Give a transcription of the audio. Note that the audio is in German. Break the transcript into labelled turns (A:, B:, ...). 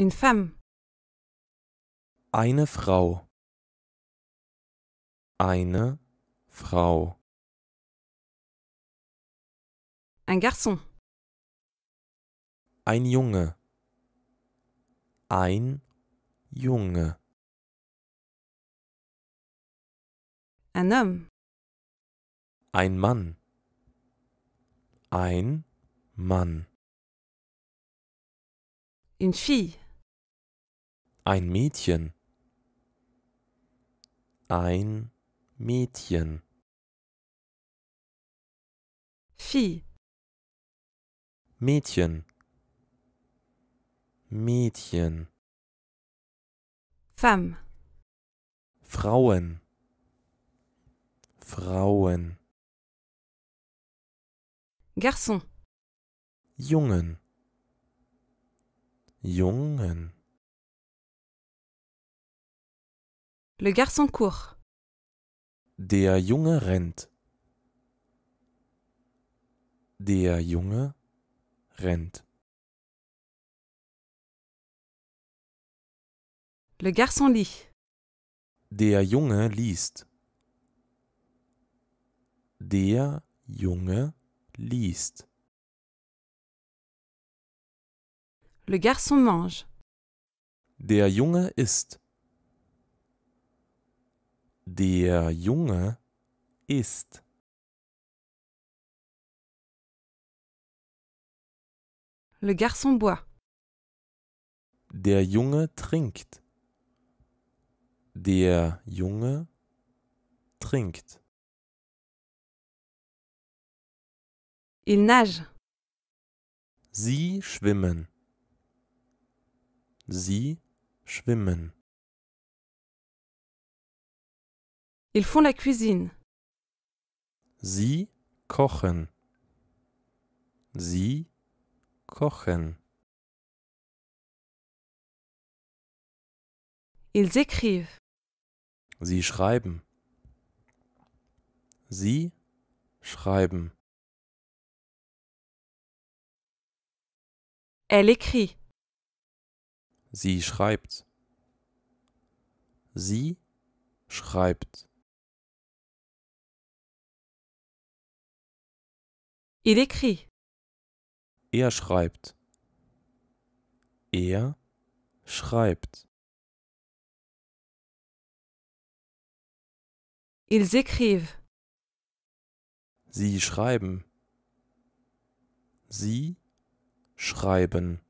A: Une femme.
B: Eine Frau. Eine Frau. Ein garçon. Ein Junge. Ein Junge. Ein homme. Ein Mann. Ein Mann. Une fille. Ein Mädchen. Ein Mädchen. Fille. Mädchen. Mädchen. Femme. Frauen. Frauen. Garçon. Jungen. Jungen.
A: Le garçon court.
B: Der Junge rennt. Der Junge rennt.
A: Le garçon lit.
B: Der Junge liest. Der Junge liest.
A: Le garçon mange.
B: Der Junge isst. Der Junge ist
A: Le garçon boit.
B: Der Junge trinkt. Der Junge trinkt. Il nage. Sie schwimmen. Sie schwimmen.
A: Ils font la cuisine.
B: Sie kochen. Sie kochen.
A: Ils écrivent.
B: Sie schreiben. Sie schreiben.
A: Elle écrit.
B: Sie schreibt. Sie schreibt.
A: Il écrit.
B: Er schreibt. Er schreibt.
A: Ils écrivent.
B: Sie schreiben. Sie schreiben.